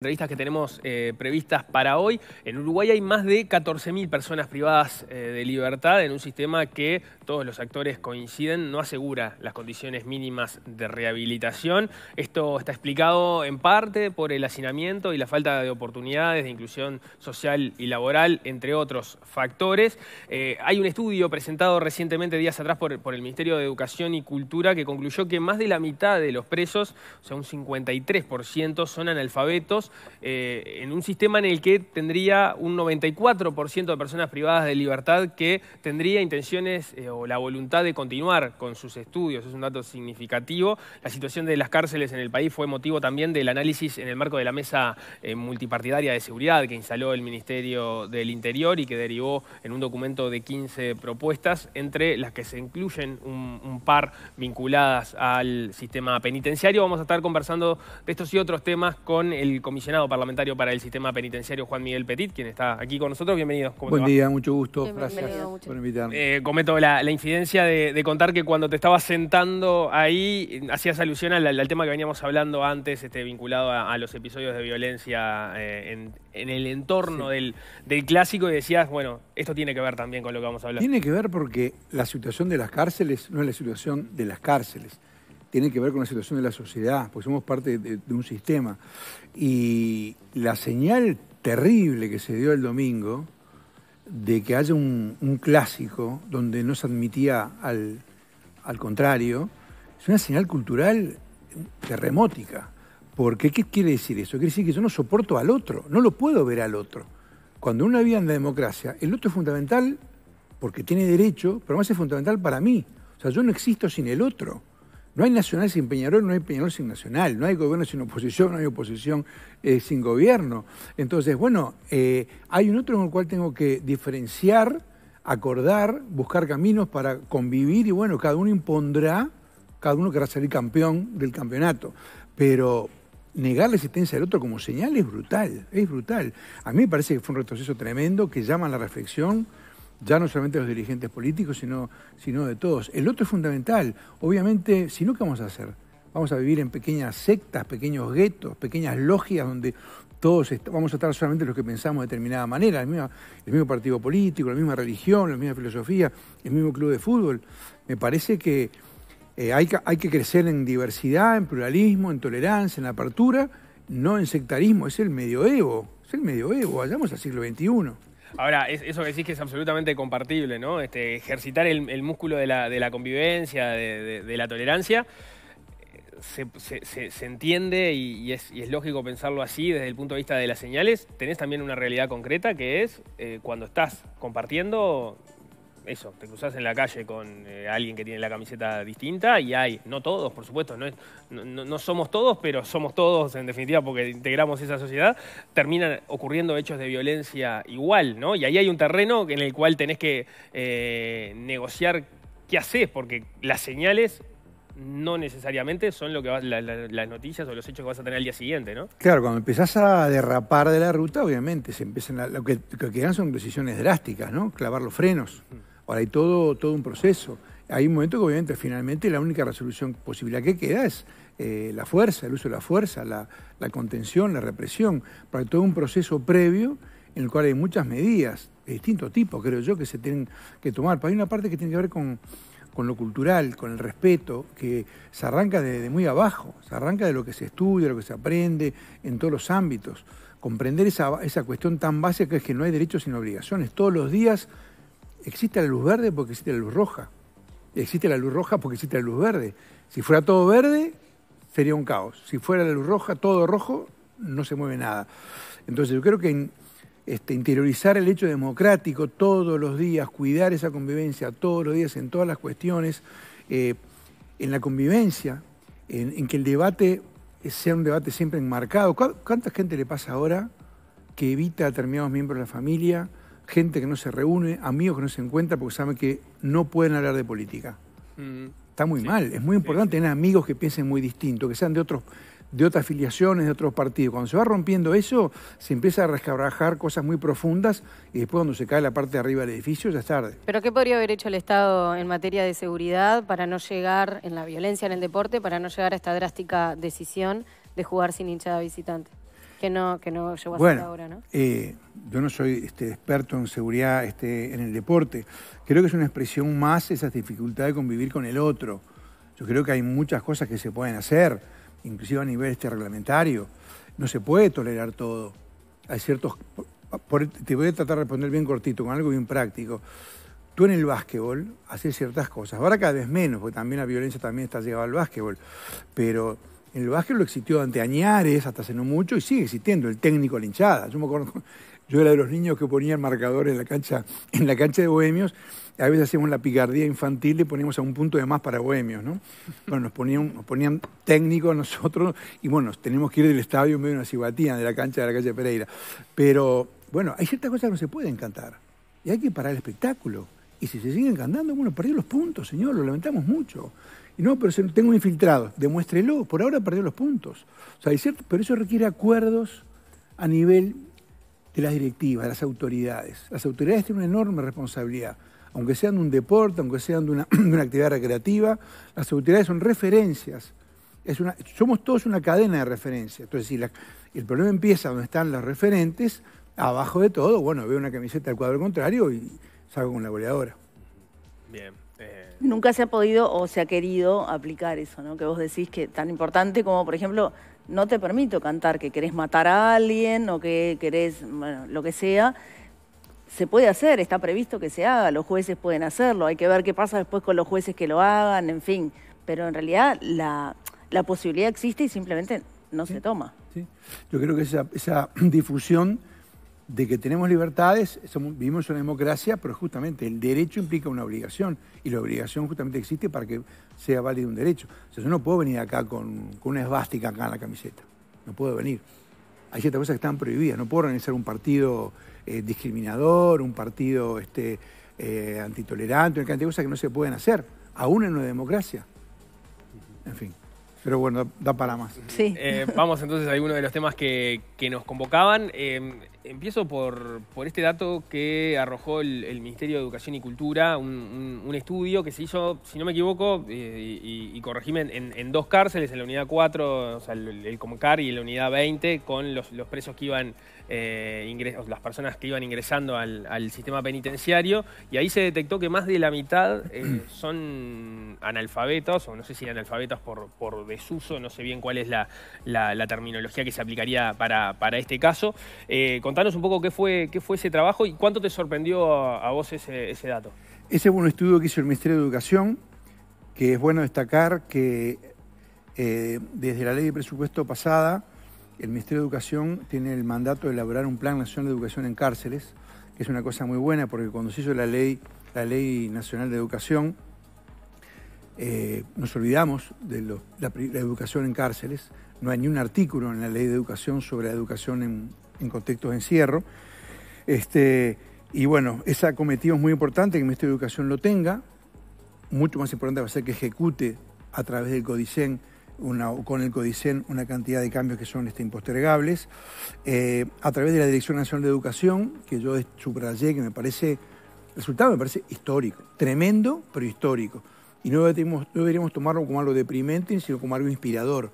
entrevistas que tenemos eh, previstas para hoy. En Uruguay hay más de 14.000 personas privadas eh, de libertad en un sistema que todos los actores coinciden no asegura las condiciones mínimas de rehabilitación. Esto está explicado en parte por el hacinamiento y la falta de oportunidades de inclusión social y laboral, entre otros factores. Eh, hay un estudio presentado recientemente días atrás por el Ministerio de Educación y Cultura que concluyó que más de la mitad de los presos, o sea un 53%, son analfabetos eh, en un sistema en el que tendría un 94% de personas privadas de libertad que tendría intenciones eh, o la voluntad de continuar con sus estudios. Es un dato significativo. La situación de las cárceles en el país fue motivo también del análisis en el marco de la mesa eh, multipartidaria de seguridad que instaló el Ministerio del Interior y que derivó en un documento de 15 propuestas, entre las que se incluyen un, par vinculadas al sistema penitenciario. Vamos a estar conversando de estos y otros temas con el Comité comisionado parlamentario para el sistema penitenciario Juan Miguel Petit, quien está aquí con nosotros. Bienvenido. Buen día, mucho gusto. Gracias por invitarme. Eh, cometo la, incidencia infidencia de, contar que cuando te estabas sentando ahí, hacías alusión al, tema que veníamos hablando antes, este, vinculado a, los episodios de violencia eh, en, el entorno del, del clásico, y decías, bueno, esto tiene que ver también con lo que vamos a hablar. Tiene que ver porque la situación de las cárceles no es la situación de las cárceles tiene que ver con la situación de la sociedad, porque somos parte de, un sistema. Y la señal terrible que se dio el domingo de que haya un, clásico donde no se admitía al, al contrario, es una señal cultural terremótica. Porque, ¿qué quiere decir eso? Quiere decir que yo no soporto al otro, no lo puedo ver al otro. Cuando uno vive en la democracia, el otro es fundamental porque tiene derecho, pero más es fundamental para mí. O sea, yo no existo sin el otro. No hay nacional sin Peñarol, no hay Peñarol sin nacional, no hay gobierno sin oposición, no hay oposición eh, sin gobierno. Entonces, bueno, eh, hay un otro en el cual tengo que diferenciar, acordar, buscar caminos para convivir y bueno, cada uno impondrá, cada uno querrá salir campeón del campeonato. Pero negar la existencia del otro como señal es brutal, es brutal. A mí me parece que fue un retroceso tremendo que llama a la reflexión ya no solamente de los dirigentes políticos, sino, sino de todos. El otro es fundamental. Obviamente, si no, ¿qué vamos a hacer? Vamos a vivir en pequeñas sectas, pequeños guetos, pequeñas logias donde todos vamos a estar solamente los que pensamos de determinada manera, el mismo, partido político, la misma religión, la misma filosofía, el mismo club de fútbol. Me parece que eh, hay, hay que crecer en diversidad, en pluralismo, en tolerancia, en apertura, no en sectarismo, es el medioevo, es el medioevo, vayamos al siglo XXI. Ahora, eso que decís que es absolutamente compartible, ¿no? Este, ejercitar el, músculo de la, convivencia, de, la tolerancia, se, entiende y, es, lógico pensarlo así desde el punto de vista de las señales. Tenés también una realidad concreta que es eh, cuando estás compartiendo, eso, te cruzas en la calle con eh, alguien que tiene la camiseta distinta y hay, no todos, por supuesto, no, no, somos todos, pero somos todos en definitiva porque integramos esa sociedad, terminan ocurriendo hechos de violencia igual, ¿no? Y ahí hay un terreno en el cual tenés que eh, negociar qué haces, porque las señales no necesariamente son lo que las noticias o los hechos que vas a tener al día siguiente, ¿no? Claro, cuando empezás a derrapar de la ruta, obviamente, se empiezan lo, que, quedan son decisiones drásticas, ¿no? Clavar los frenos. Ahora hay todo, todo un proceso. Hay un momento que obviamente finalmente la única resolución posible que queda es eh, la fuerza, el uso de la fuerza, la, contención, la represión, hay todo un proceso previo en el cual hay muchas medidas de distinto tipo, creo yo, que se tienen que tomar. Pero hay una parte que tiene que ver con, lo cultural, con el respeto, que se arranca desde muy abajo, se arranca de lo que se estudia, lo que se aprende en todos los ámbitos. Comprender esa, esa cuestión tan básica que es que no hay derechos sin obligaciones. Todos los días existe la luz verde porque existe la luz roja. Existe la luz roja porque existe la luz verde. Si fuera todo verde, sería un caos. Si fuera la luz roja, todo rojo, no se mueve nada. Entonces yo creo que este, interiorizar el hecho democrático todos los días, cuidar esa convivencia todos los días en todas las cuestiones, eh, en la convivencia, en, en, que el debate sea un debate siempre enmarcado. ¿Cuánta gente le pasa ahora que evita a determinados miembros de la familia? gente que no se reúne, amigos que no se encuentran porque saben que no pueden hablar de política. Mm. Está muy mal. Es muy importante tener amigos que piensen muy distinto, que sean de otros de otras afiliaciones, de otros partidos. Cuando se va rompiendo eso, se empieza a rescabrajar cosas muy profundas y después cuando se cae la parte de arriba del edificio ya es tarde. ¿Pero qué podría haber hecho el Estado en materia de seguridad para no llegar, en la violencia, en el deporte, para no llegar a esta drástica decisión de jugar sin hinchada visitante? que no, que no a bueno, ahora, ¿no? Eh, yo no soy este, experto en seguridad este, en el deporte. Creo que es una expresión más esas dificultad de convivir con el otro. Yo creo que hay muchas cosas que se pueden hacer, inclusive a nivel este reglamentario. No se puede tolerar todo. Hay ciertos... te voy a tratar de responder bien cortito, con algo bien práctico. Tú en el básquetbol haces ciertas cosas. Ahora cada vez menos, porque también la violencia también está llegada al básquetbol. Pero en el básquet lo existió ante Añares hasta hace no mucho y sigue existiendo el técnico linchada. Yo me acuerdo, yo era de los niños que ponían marcador en la cancha, en la cancha de Bohemios. A veces hacíamos la picardía infantil y poníamos a un punto de más para Bohemios, ¿no? Bueno, nos ponían, nos ponían técnicos nosotros y bueno, nos tenemos que ir del estadio en medio de una cibatía, de la cancha de la calle Pereira. Pero bueno, hay ciertas cosas que no se pueden cantar y hay que parar el espectáculo. Y si se siguen cantando, bueno, perdí los puntos, señor, lo lamentamos mucho. Y no, pero tengo un infiltrado, demuéstrelo, por ahora perdió los puntos. O sea, cierto, pero eso requiere acuerdos a nivel de las directivas, de las autoridades. Las autoridades tienen una enorme responsabilidad, aunque sean de un deporte, aunque sean de una, actividad recreativa, las autoridades son referencias. Es una, somos todos una cadena de referencias. Entonces, si el problema empieza donde están los referentes, abajo de todo, bueno, veo una camiseta al cuadro contrario y salgo con la goleadora. Bien. Eh, Nunca se ha podido o se ha querido aplicar eso, ¿no? Que vos decís que tan importante como, por ejemplo, no te permito cantar que querés matar a alguien o que querés, bueno, lo que sea. Se puede hacer, está previsto que se haga, los jueces pueden hacerlo, hay que ver qué pasa después con los jueces que lo hagan, en fin. Pero en realidad la, posibilidad existe y simplemente no se toma. Sí. Yo creo que esa, esa difusión de que tenemos libertades, vivimos en una democracia, pero justamente el derecho implica una obligación y la obligación justamente existe para que sea válido un derecho. O sea, yo no puedo venir acá con, una esvástica acá en la camiseta, no puedo venir. Hay ciertas cosas que están prohibidas, no puedo organizar un partido eh, discriminador, un partido este, eh, antitolerante, una cantidad de cosas que no se pueden hacer, aún en una democracia. En fin. Pero bueno, da para más. Sí. Eh, vamos entonces a uno de los temas que, que nos convocaban empiezo por, por este dato que arrojó el, Ministerio de Educación y Cultura, un, estudio que se hizo, si no me equivoco, eh, y, y, en, dos cárceles, en la unidad 4, o sea, el, el, Comcar y en la unidad 20, con los, los presos que iban eh, las personas que iban ingresando al, sistema penitenciario y ahí se detectó que más de la mitad eh, son analfabetos, o no sé si analfabetos por, desuso, no sé bien cuál es la, la, terminología que se aplicaría para, este caso. Eh, contanos un poco qué fue, qué fue ese trabajo y cuánto te sorprendió a, vos ese, dato. Ese es un estudio que hizo el Ministerio de Educación, que es bueno destacar que desde la ley de presupuesto pasada el Ministerio de Educación tiene el mandato de elaborar un Plan Nacional de Educación en Cárceles, que es una cosa muy buena porque cuando se hizo la ley, la ley nacional de educación, eh, nos olvidamos de la, educación en cárceles. No hay ni un artículo en la ley de educación sobre la educación en, contextos de encierro. Este, y bueno, ese cometido es muy importante que el Ministerio de Educación lo tenga. Mucho más importante va a ser que ejecute a través del CODICEN con el CODICEN una cantidad de cambios que son este, impostergables. Eh, a través de la Dirección Nacional de Educación, que yo subrayé, que me parece, el resultado me parece histórico, tremendo, pero histórico. Y no deberíamos, no deberíamos tomarlo como algo deprimente, sino como algo inspirador,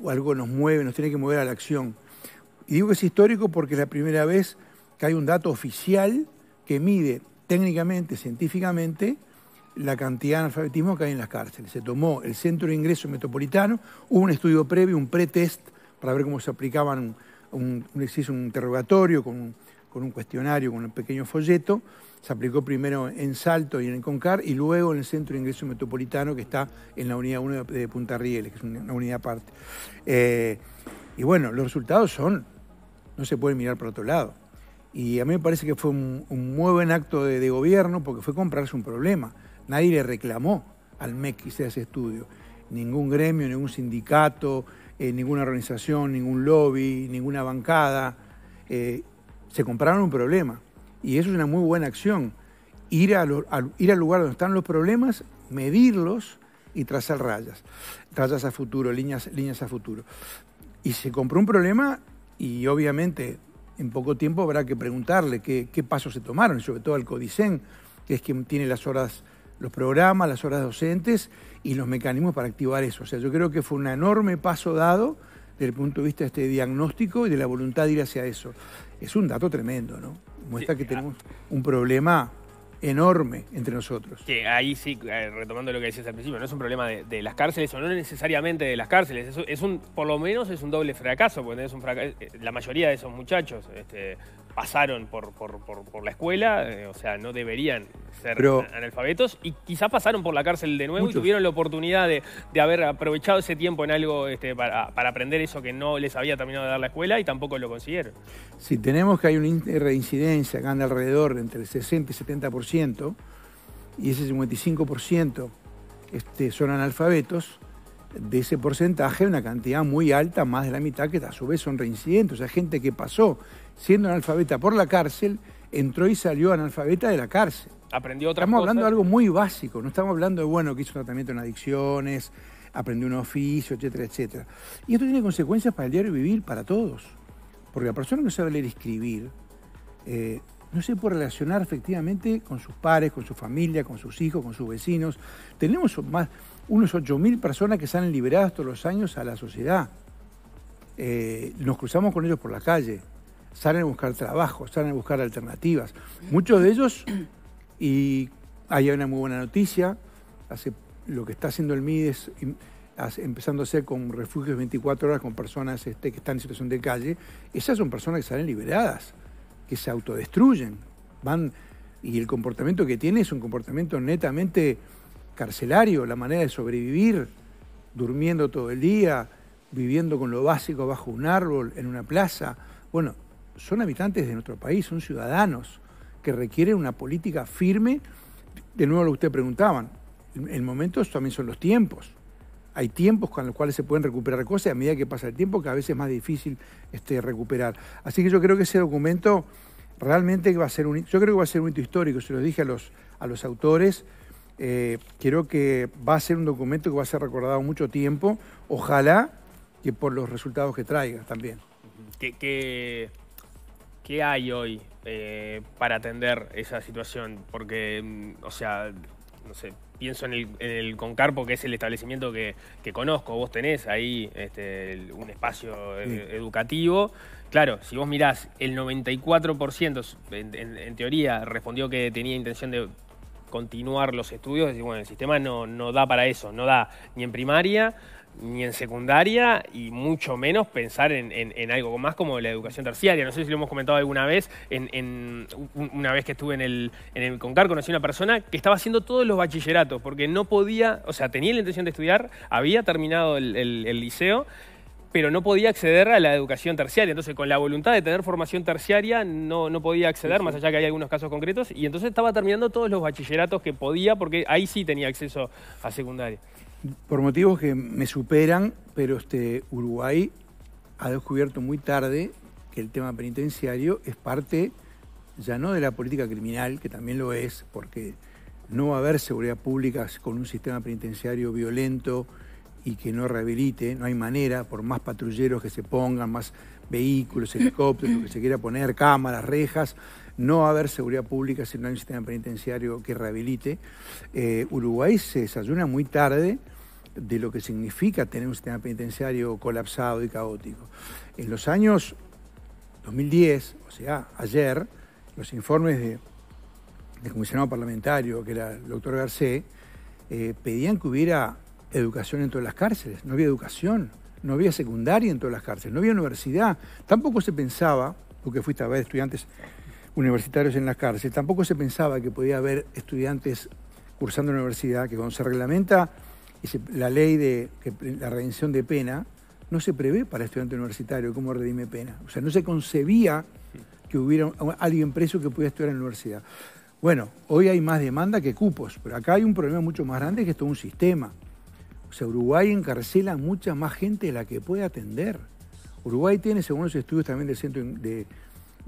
o algo que nos mueve, nos tiene que mover a la acción. Y digo que es histórico porque es la primera vez que hay un dato oficial que mide técnicamente, científicamente, la cantidad de analfabetismo que hay en las cárceles. Se tomó el centro de ingreso metropolitano, hubo un estudio previo, un pretest, para ver cómo se aplicaban un, un, un, interrogatorio con un, cuestionario, con un pequeño folleto. Se aplicó primero en Salto y en Concar y luego en el Centro de Ingreso Metropolitano que está en la Unidad 1 de Punta Rieles, que es una unidad aparte. Eh, y bueno, los resultados son, no se puede mirar por otro lado. Y a mí me parece que fue un, muy buen acto de gobierno porque fue comprarse un problema. Nadie le reclamó al MEC ese estudio. Ningún gremio, ningún sindicato, eh, ninguna organización, ningún lobby, ninguna bancada. Eh, se compraron un problema. Y eso es una muy buena acción. Ir, al lugar donde están los problemas, medirlos y trazar rayas. Rayas a futuro, líneas, líneas a futuro. Y se compró un problema y obviamente en poco tiempo habrá que preguntarle qué, pasos se tomaron, sobre todo al Codicen, que es quien tiene las horas los programas, las horas docentes y los mecanismos para activar eso. O sea, yo creo que fue un enorme paso dado desde el punto de vista de este diagnóstico y de la voluntad de ir hacia eso. Es un dato tremendo, ¿no? Muestra que ah. tenemos un problema enorme entre nosotros. Que ahí sí, eh, retomando lo que decías al principio, no es un problema de, las cárceles o no necesariamente de las cárceles, es, un, por lo menos es un doble fracaso, porque es un fracaso, eh, la mayoría de esos muchachos este, pasaron por, por, la escuela, eh, o sea, no deberían ser analfabetos, y quizás pasaron por la cárcel de nuevo y tuvieron la oportunidad de, haber aprovechado ese tiempo en algo este, para, aprender eso que no les había terminado de dar la escuela y tampoco lo consiguieron. Si tenemos que hay una reincidencia que anda alrededor entre el 60 y 70%, y ese 55% este, son analfabetos, de ese porcentaje, una cantidad muy alta, más de la mitad, que a su vez son reincidentes, o sea, gente que pasó siendo analfabeta por la cárcel, entró y salió analfabeta de la cárcel. Aprendió otra Estamos hablando de algo muy básico, no estamos hablando de, bueno, que hizo tratamiento en adicciones, aprendió un oficio, etcétera, etcétera. Y esto tiene consecuencias para el diario vivir, para todos. Porque la persona que no sabe leer y escribir, eh, no se puede relacionar efectivamente con sus pares, con su familia, con sus hijos, con sus vecinos. Tenemos más, unos 8.000 personas que salen liberadas todos los años a la sociedad. Eh, nos cruzamos con ellos por la calle, salen a buscar trabajo, salen a buscar alternativas. Muchos de ellos, y hay una muy buena noticia, hace, lo que está haciendo el MIDES, em, empezando a hacer con refugios 24 horas con personas este, que están en situación de calle, esas son personas que salen liberadas, que se autodestruyen, van, y el comportamiento que tiene es un comportamiento netamente carcelario, la manera de sobrevivir, durmiendo todo el día, viviendo con lo básico bajo un árbol, en una plaza. Bueno, son habitantes de nuestro país, son ciudadanos que requieren una política firme. De nuevo lo que usted preguntaban, el momento también son los tiempos. Hay tiempos con los cuales se pueden recuperar cosas y a medida que pasa el tiempo que a veces es más difícil este, recuperar. Así que yo creo que ese documento realmente va a ser un, yo creo que va a ser un hito histórico, se los dije a los, a los autores, eh, creo que va a ser un documento que va a ser recordado mucho tiempo, ojalá que por los resultados que traiga también. ¿Qué, hay hoy eh, para atender esa situación? Porque, mm, o sea, no sé, pienso en el, Concarpo, que es el establecimiento que, conozco, vos tenés ahí este, un espacio e-, educativo. Claro, si vos mirás, el 94% en, teoría respondió que tenía intención de continuar los estudios, decir, bueno, el sistema no, no da para eso, no da ni en primaria, ni en secundaria y mucho menos pensar en, en, algo más como la educación terciaria. No sé si lo hemos comentado alguna vez, en, una vez que estuve en el, en el CONCAR conocí a una persona que estaba haciendo todos los bachilleratos porque no podía, o sea, tenía la intención de estudiar, había terminado el liceo pero no podía acceder a la educación terciaria. Entonces, con la voluntad de tener formación terciaria, no, no podía acceder, más allá que hay algunos casos concretos, y entonces estaba terminando todos los bachilleratos que podía, porque ahí sí tenía acceso a secundaria. Por motivos que me superan, pero este, Uruguay ha descubierto muy tarde que el tema penitenciario es parte ya no de la política criminal, que también lo es, porque no va a haber seguridad pública con un sistema penitenciario violento, y que no rehabilite, no hay manera, por más patrulleros que se pongan, más vehículos, helicópteros, lo que se quiera poner, cámaras, rejas, no va a haber seguridad pública si no hay un sistema penitenciario que rehabilite. Eh, Uruguay se desayuna muy tarde de lo que significa tener un sistema penitenciario colapsado y caótico. En los años 2010, o sea, ayer, los informes de, del comisionado parlamentario, que era el doctor Garcé, eh, pedían que hubiera educación en todas las cárceles, no había educación, no había secundaria en todas las cárceles, no había universidad, tampoco se pensaba, porque fuiste a ver estudiantes universitarios en las cárceles, tampoco se pensaba que podía haber estudiantes cursando la universidad, que cuando se reglamenta la ley de la redención de pena, no se prevé para estudiante universitario cómo redime pena. O sea, no se concebía que hubiera alguien preso que pudiera estudiar en la universidad. Bueno, hoy hay más demanda que cupos, pero acá hay un problema mucho más grande que es todo un sistema. O sea, Uruguay encarcela mucha más gente de la que puede atender. Uruguay tiene, según los estudios también del Centro de,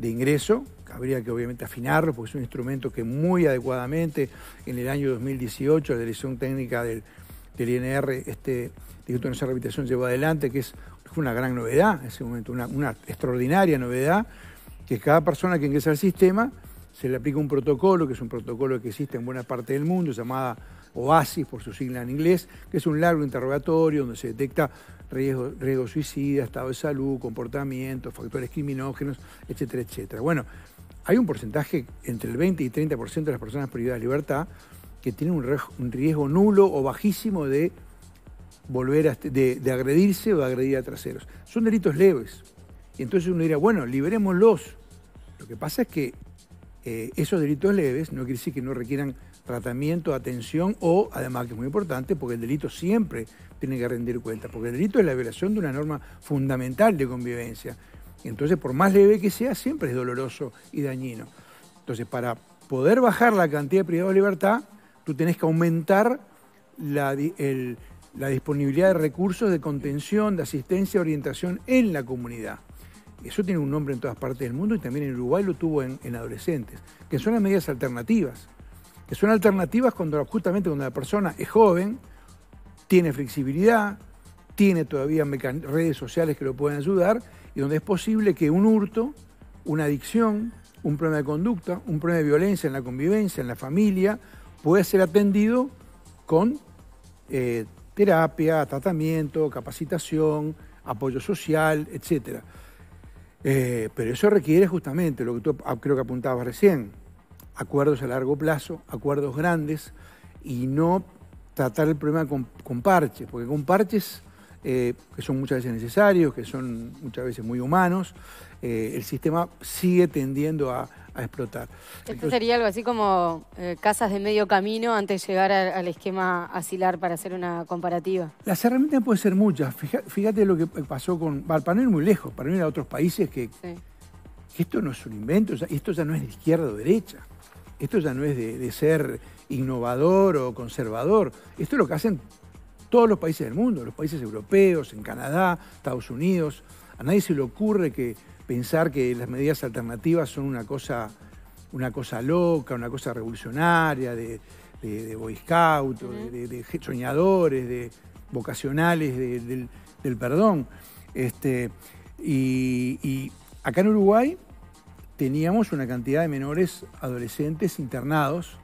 Ingreso, que habría que obviamente afinarlo, porque es un instrumento que muy adecuadamente en el año 2018 la Dirección Técnica del, INR, este Instituto de Nacional de Rehabilitación, llevó adelante, que es una gran novedad en ese momento, una, extraordinaria novedad, que cada persona que ingresa al sistema se le aplica un protocolo, que es un protocolo que existe en buena parte del mundo, llamada OASIS por su sigla en inglés, que es un largo interrogatorio donde se detecta riesgo riesgo suicida, estado de salud, comportamiento, factores criminógenos, etcétera, etcétera. Bueno, hay un porcentaje entre el 20 y 30% de las personas privadas de libertad que tienen un riesgo, nulo o bajísimo de volver a, de, agredirse o de agredir a traseros. Son delitos leves. Y entonces uno diría, bueno, liberémoslos. Lo que pasa es que eh, esos delitos leves no quiere decir que no requieran tratamiento, atención o, además que es muy importante, porque el delito siempre tiene que rendir cuenta, porque el delito es la violación de una norma fundamental de convivencia. Entonces, por más leve que sea, siempre es doloroso y dañino. Entonces, para poder bajar la cantidad de privado de libertad, tú tenés que aumentar la, disponibilidad de recursos de contención, de asistencia, orientación en la comunidad. Eso tiene un nombre en todas partes del mundo y también en Uruguay lo tuvo en adolescentes, que son las medidas alternativas son alternativas cuando justamente cuando la persona es joven, tiene flexibilidad, tiene todavía redes sociales que lo pueden ayudar y donde es posible que un hurto, una adicción, un problema de conducta, un problema de violencia en la convivencia, en la familia, pueda ser atendido con eh, terapia, tratamiento, capacitación, apoyo social, etc. Eh, pero eso requiere justamente lo que tú creo que apuntabas recién, acuerdos a largo plazo, acuerdos grandes y no tratar el problema con, parches, porque con parches eh, que son muchas veces necesarios, que son muchas veces muy humanos, eh, el sistema sigue tendiendo a, explotar. Esto sería algo así como eh, casas de medio camino antes de llegar al esquema asilar para hacer una comparativa. Las herramientas pueden ser muchas. fíjate lo que pasó con, para no ir muy lejos, para no ir a otros países que, esto no es un invento, esto ya no es de izquierda o derecha. Esto ya no es de, ser innovador o conservador. Esto es lo que hacen todos los países del mundo, los países europeos, en Canadá, Estados Unidos. A nadie se le ocurre que pensar que las medidas alternativas son una cosa, una cosa loca, una cosa revolucionaria, de, Boy Scout, de, soñadores, de vocacionales del, perdón. Este, y acá en Uruguay teníamos una cantidad de menores adolescentes internados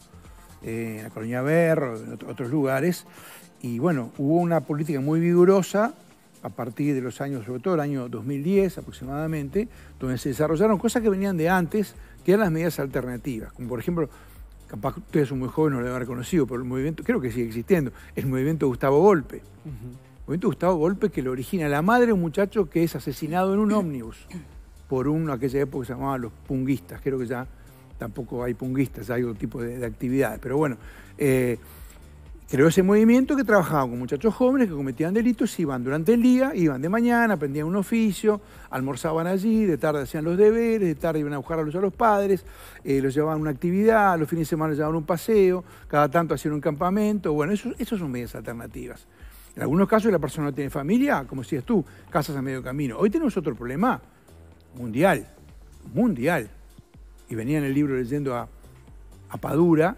eh, en la colonia Berro, en otros lugares. Y bueno, hubo una política muy vigorosa a partir de los años, sobre todo el año 2010 aproximadamente, donde se desarrollaron cosas que venían de antes, que eran las medidas alternativas, como por ejemplo, capaz que ustedes son muy jóvenes, no lo han reconocido, pero el movimiento, creo que sigue existiendo, el movimiento Gustavo Golpe. El movimiento Gustavo Golpe que lo origina la madre de un muchacho que es asesinado en un ómnibus por un, aquella época se llamaba los punguistas, creo que ya tampoco hay punguistas, hay otro tipo de, actividades, pero bueno, eh, creó ese movimiento que trabajaba con muchachos jóvenes que cometían delitos, iban durante el día, iban de mañana, aprendían un oficio, almorzaban allí, de tarde hacían los deberes, de tarde iban a buscarlos a los padres, eh, los llevaban a una actividad, los fines de semana los llevaban un paseo, cada tanto hacían un campamento, bueno, eso, son medidas alternativas. En algunos casos la persona no tiene familia, como decías tú, casas a medio camino. Hoy tenemos otro problema mundial, mundial. Y venía en el libro leyendo a, Padura,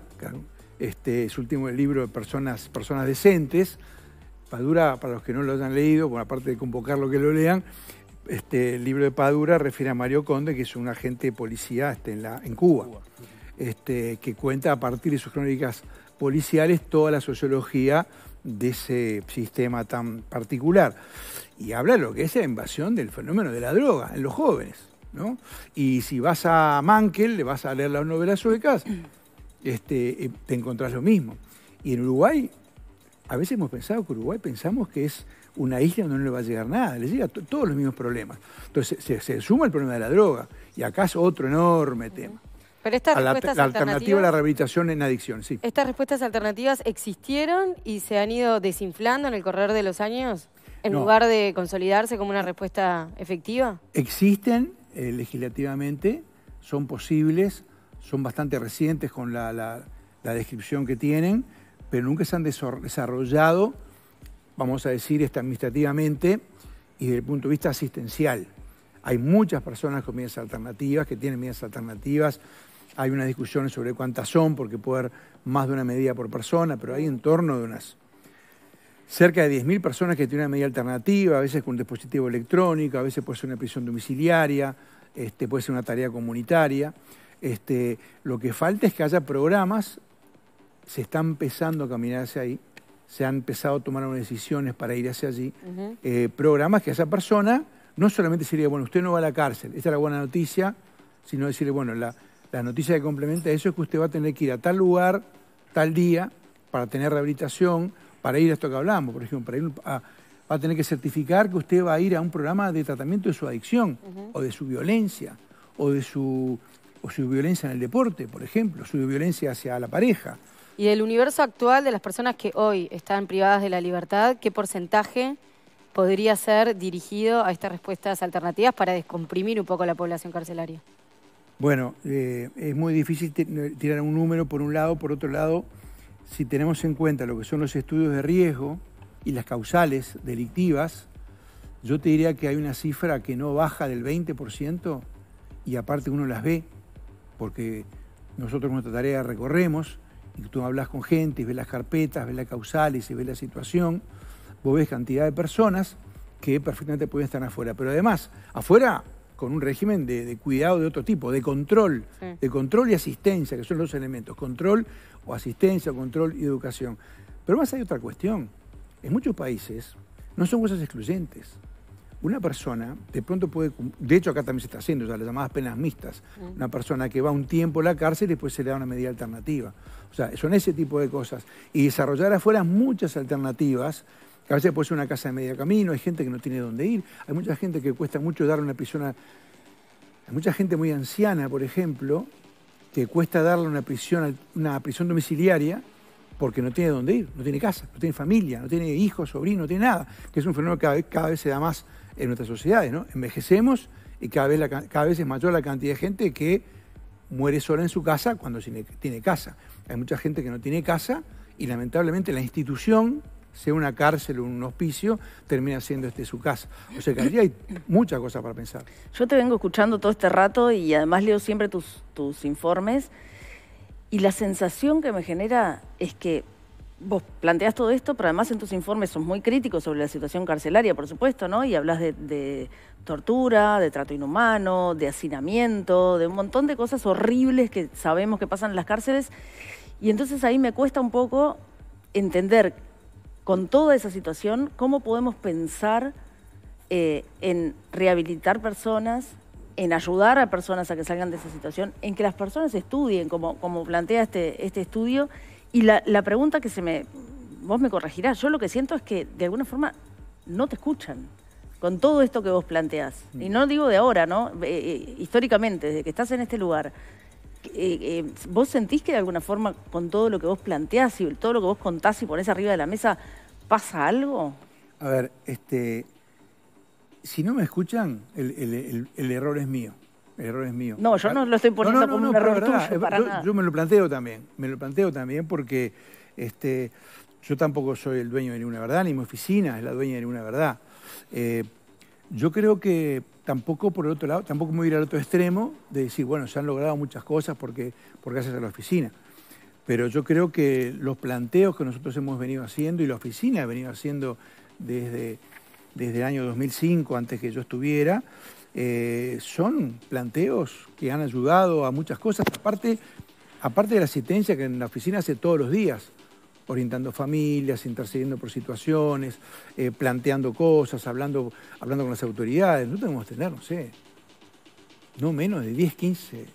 este, su último libro de personas, personas decentes. Padura, para los que no lo hayan leído, bueno, aparte de convocarlo que lo lean, este, el libro de Padura refiere a Mario Conde, que es un agente de policía este, en, la, en Cuba, este, que cuenta a partir de sus crónicas policiales toda la sociología de ese sistema tan particular y habla lo que es la invasión del fenómeno de la droga en los jóvenes. ¿no? Y si vas a Mankel, le vas a leer las novelas suecas, mm. este, eh, te encontrás lo mismo. Y en Uruguay, a veces hemos pensado que Uruguay pensamos que es una isla donde no le va a llegar nada, le llega todos los mismos problemas. Entonces se, suma el problema de la droga y acá es otro enorme tema. Pero estas la, la alternativa a la rehabilitación en adicción, sí. ¿Estas respuestas alternativas existieron y se han ido desinflando en el correr de los años? ¿En lugar de consolidarse como una respuesta efectiva? Existen eh, legislativamente, son posibles, son bastante recientes con la, la descripción que tienen, pero nunca se han desarrollado, vamos a decir, este, administrativamente y desde el punto de vista asistencial. Hay muchas personas con medidas alternativas, que tienen medidas alternativas. Hay unas discusiones sobre cuántas son, porque puede haber más de una medida por persona, pero hay en torno de unas cerca de 10.000 personas que tienen una medida alternativa, a veces con un dispositivo electrónico, a veces puede ser una prisión domiciliaria, este, puede ser una tarea comunitaria. Este, lo que falta es que haya programas, se está empezando a caminar hacia ahí, se han empezado a tomar unas decisiones para ir hacia allí, eh, programas que esa persona no solamente sería, bueno, usted no va a la cárcel, esta es la buena noticia, sino decirle, bueno, la, la noticia que complementa eso es que usted va a tener que ir a tal lugar, tal día, para tener rehabilitación, para ir a esto que hablábamos, por ejemplo, para ir a, va a tener que certificar que usted va a ir a un programa de tratamiento de su adicción o de su violencia o de su, violencia en el deporte, por ejemplo, su violencia hacia la pareja. Y del universo actual de las personas que hoy están privadas de la libertad, ¿qué porcentaje podría ser dirigido a estas respuestas alternativas para descomprimir un poco la población carcelaria? Bueno, eh, es muy difícil tirar un número por un lado, por otro lado, si tenemos en cuenta lo que son los estudios de riesgo y las causales delictivas, yo te diría que hay una cifra que no baja del 20% y aparte uno las ve, porque nosotros nuestra tarea recorremos y tú hablas con gente, y ves las carpetas, ves las causales y ves la situación, vos ves cantidad de personas que perfectamente pueden estar afuera. Pero además, afuera con un régimen de, cuidado de otro tipo, de control, de control y asistencia, que son los elementos, control o asistencia, control y educación. Pero más hay otra cuestión. En muchos países no son cosas excluyentes. Una persona de pronto puede, de hecho acá también se está haciendo, ya las llamadas penas mixtas, mm. una persona que va un tiempo a la cárcel y después se le da una medida alternativa. O sea, son ese tipo de cosas. Y desarrollar afuera muchas alternativas a veces puede ser una casa de medio camino, hay gente que no tiene dónde ir, hay mucha gente que cuesta mucho darle una prisión a... Hay mucha gente muy anciana, por ejemplo, que cuesta darle una prisión, una prisión domiciliaria porque no tiene dónde ir, no tiene casa, no tiene familia, no tiene hijos, sobrinos, no tiene nada, que es un fenómeno que cada vez, se da más en nuestras sociedades, ¿no? Envejecemos y cada vez, cada vez es mayor la cantidad de gente que muere sola en su casa cuando tiene casa. Hay mucha gente que no tiene casa y lamentablemente la institución sea una cárcel o un hospicio, termina siendo este su casa. O sea que allí hay muchas cosas para pensar. Yo te vengo escuchando todo este rato y además leo siempre tus, informes y la sensación que me genera es que vos planteás todo esto, pero además en tus informes sos muy críticos sobre la situación carcelaria, por supuesto, ¿no? Y hablas de, de, tortura, de trato inhumano, de hacinamiento, de un montón de cosas horribles que sabemos que pasan en las cárceles. Y entonces ahí me cuesta un poco entender con toda esa situación, cómo podemos pensar eh, en rehabilitar personas, en ayudar a personas a que salgan de esa situación, en que las personas estudien, como, como plantea este, este estudio. Y la, pregunta que se me... Vos me corregirás, yo lo que siento es que de alguna forma no te escuchan con todo esto que vos planteás. Y mm. no digo de ahora, ¿no? Eh, eh, históricamente, desde que estás en este lugar, eh, eh, ¿vos sentís que de alguna forma con todo lo que vos planteás y todo lo que vos contás y ponés arriba de la mesa, pasa algo? A ver, este, si no me escuchan, el, error es mío. error es mío. No, yo no lo estoy poniendo como un error eh, yo, yo me lo planteo también, me lo planteo también porque este, yo tampoco soy el dueño de ninguna verdad, ni mi oficina es la dueña de ninguna verdad. Yo creo que tampoco por el otro lado, tampoco me voy a ir al otro extremo de decir, bueno, se han logrado muchas cosas porque, porque gracias a la oficina. Pero yo creo que los planteos que nosotros hemos venido haciendo y la oficina ha venido haciendo desde, desde el año 2005, antes que yo estuviera, eh, son planteos que han ayudado a muchas cosas, aparte, aparte de la asistencia que en la oficina hace todos los días orientando familias, intercediendo por situaciones, eh, planteando cosas, hablando, hablando con las autoridades. No tenemos que tener, no sé, no menos de 10, 15,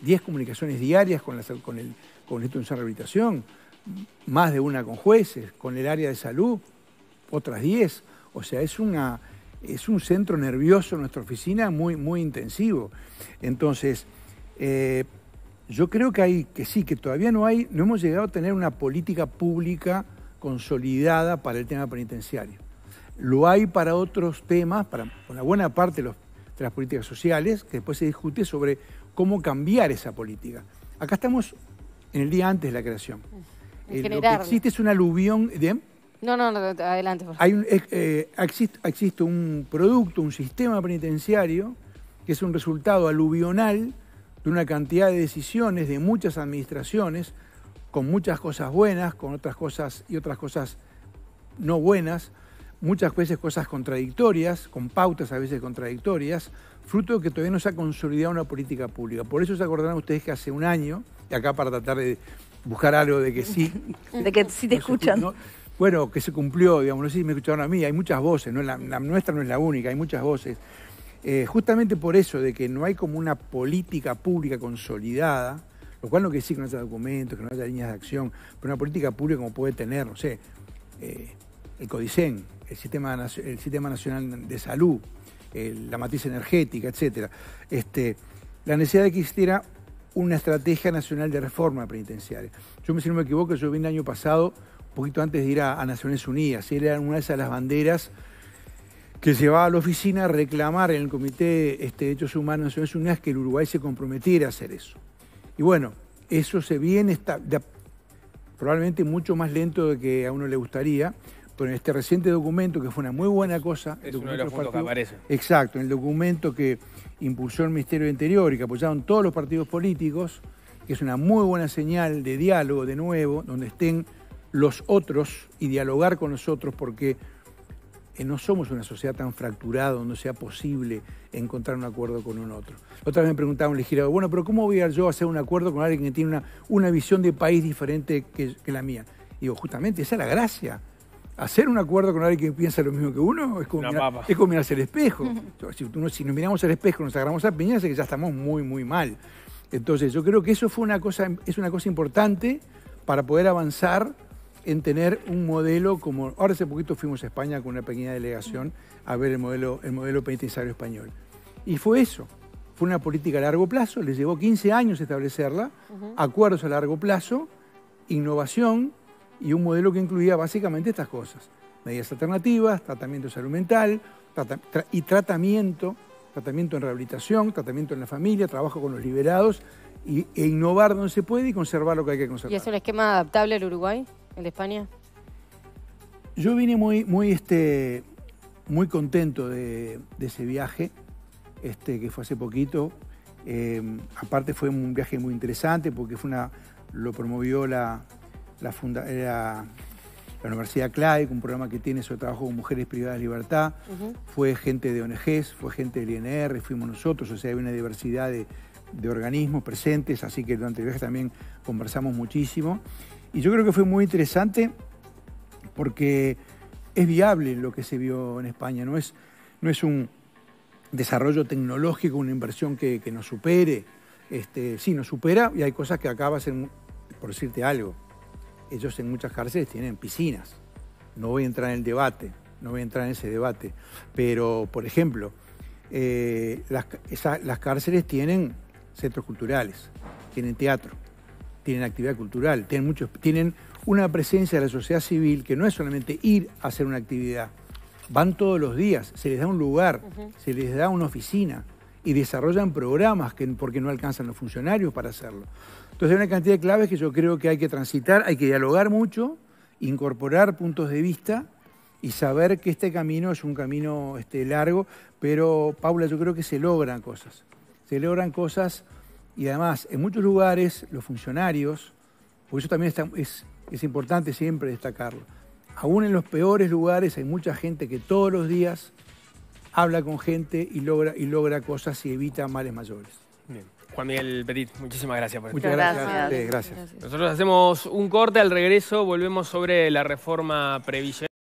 10 comunicaciones diarias con, el, con de Rehabilitación, más de una con jueces, con el área de salud, otras 10. O sea, es una, es un centro nervioso en nuestra oficina muy, muy intensivo. Entonces, eh, yo creo que hay, que sí, que todavía no hay, no hemos llegado a tener una política pública consolidada para el tema penitenciario. Lo hay para otros temas, para una buena parte de, las políticas sociales, que después se discute sobre cómo cambiar esa política. Acá estamos en el día antes de la creación. Eh, existe es un aluvión de... No, no, adelante. Por favor. Hay eh, eh, existe, existe un producto, un sistema penitenciario, que es un resultado aluvional de una cantidad de decisiones de muchas administraciones, con muchas cosas buenas, con otras cosas y otras cosas no buenas, muchas veces cosas contradictorias, con pautas a veces contradictorias, fruto de que todavía no se ha consolidado una política pública. Por eso se acordarán ustedes que hace un año, y acá para tratar de buscar algo de que sí. de que sí te escuchan. bueno, que se cumplió, digamos, no sé si me escucharon a mí, hay muchas voces, la nuestra no es la única, hay muchas voces. Eh, justamente por eso, de que no hay como una política pública consolidada, lo cual no quiere decir que no haya documentos, que no haya líneas de acción, pero una política pública como puede tener, no sé, eh, el CODICEN, el Sistema, el Sistema Nacional de Salud, la matriz energética, etc. Este, la necesidad de que existiera una estrategia nacional de reforma penitenciaria. Yo, si no me equivoco, yo vine el año pasado, un poquito antes de ir a, Naciones Unidas, era una de esas las banderas que se va a la oficina a reclamar en el Comité este, de Derechos Humanos de Naciones Unidas que el Uruguay se comprometiera a hacer eso. Y bueno, eso se viene está, probablemente mucho más lento de que a uno le gustaría, pero en este reciente documento, que fue una muy buena cosa... Es uno de los que aparece. Exacto, en el documento que impulsó el Ministerio de Interior y que apoyaron todos los partidos políticos, que es una muy buena señal de diálogo, de nuevo, donde estén los otros y dialogar con los otros, porque que no somos una sociedad tan fracturada donde sea posible encontrar un acuerdo con un otro. Otra vez me preguntaban el girado, bueno, pero ¿cómo voy a yo hacer un acuerdo con alguien que tiene una, una visión de país diferente que, la mía? Y digo, justamente, esa es la gracia. Hacer un acuerdo con alguien que piensa lo mismo que uno es como, es mirarse el espejo. si, nos miramos el espejo, nos agarramos a piñas, que ya estamos muy, muy mal. Entonces, yo creo que eso fue una cosa, es una cosa importante para poder avanzar en tener un modelo como... Ahora hace poquito fuimos a España con una pequeña delegación a ver el modelo, el modelo penitenciario español. Y fue eso, fue una política a largo plazo, les llevó 15 años establecerla, acuerdos a largo plazo, innovación y un modelo que incluía básicamente estas cosas. Medidas alternativas, tratamiento de salud mental y tratamiento, tratamiento en rehabilitación, tratamiento en la familia, trabajo con los liberados e innovar donde se puede y conservar lo que hay que conservar. ¿Y es un esquema adaptable al Uruguay? ¿El de España? Yo vine muy, muy, este, muy contento de, ese viaje, este, que fue hace poquito. Eh, aparte fue un viaje muy interesante porque fue una, lo promovió la, la, eh, la, Universidad CLAE, un programa que tiene sobre trabajo con mujeres privadas de libertad. Fue gente de ONGs, fue gente del INR, fuimos nosotros, o sea, hay una diversidad de, de organismos presentes, así que durante el viaje también conversamos muchísimo. Y yo creo que fue muy interesante porque es viable lo que se vio en España, no es, no es un desarrollo tecnológico, una inversión que, que nos supere. Este, sí, nos supera y hay cosas que acabas en, por decirte algo, ellos en muchas cárceles tienen piscinas. No voy a entrar en el debate, no voy a entrar en ese debate. Pero, por ejemplo, eh, las, las cárceles tienen centros culturales, tienen teatro, tienen actividad cultural, tienen, tienen una presencia de la sociedad civil que no es solamente ir a hacer una actividad, van todos los días, se les da un lugar, se les da una oficina y desarrollan programas que, porque no alcanzan los funcionarios para hacerlo. Entonces hay una cantidad de claves que yo creo que hay que transitar, hay que dialogar mucho, incorporar puntos de vista y saber que este camino es un camino este, largo, pero Paula, yo creo que se logran cosas, se logran cosas y además, en muchos lugares, los funcionarios, por eso también es, es importante siempre destacarlo, aún en los peores lugares hay mucha gente que todos los días habla con gente y logra, y logra cosas y evita males mayores. Juan Miguel Petit, muchísimas gracias por Muchas gracias. gracias. Nosotros hacemos un corte, al regreso volvemos sobre la reforma previsional.